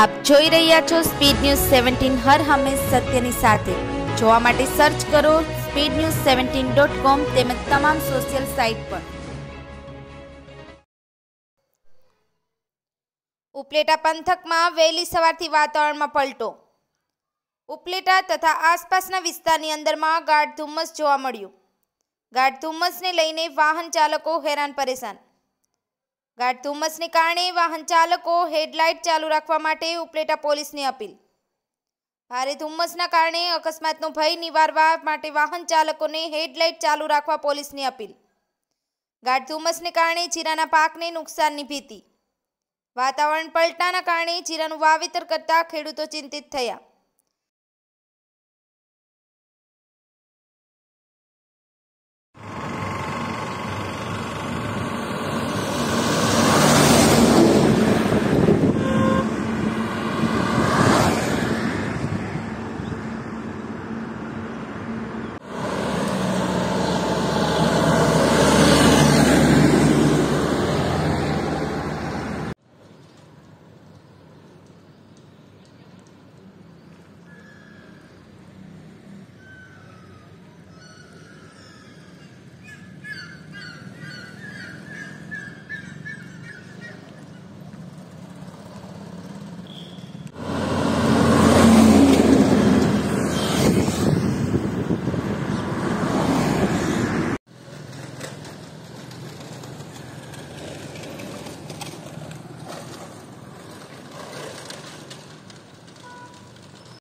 આપ જોઈ રહ્યા છો સ્પીડ ન્યૂઝ સેવન્ટીન હર હંમેશ સત્યની સાથે જોવા માટે સર્ચ કરો speed news seventeen dot com તેમજ તમામ સોશિયલ સાઇટ પર ઉપલેટા પંથકમાં વહેલી સવારથી વાતાવરણમાં પલટો ઉપલેટા તથા આસપાસના વિસ્તારની અંદરમાં ગાઢ ધુમ્મસ જોવા મળ્યું ગાઢ ધુમ્મસને લઈને વાહન ચાલકો હેરાન પરેશાન ગાઢ ધુમ્મસને કારણે વાહન ચાલકો હેડલાઇટ ચાલુ રાખવા માટે ઉપલેટા પોલીસની અપીલ ભારે ધુમ્મસના કારણે અકસ્માતનો ભય નિવારવા માટે વાહન ચાલકોને હેડલાઇટ ચાલુ રાખવા પોલીસની અપીલ ગાઢ ધુમ્મસને કારણે જીરાના પાકને નુકસાનની ભીતિ વાતાવરણ પલટાના કારણે જીરાનું વાવેતર કરતા ખેડૂતો ચિંતિત થયા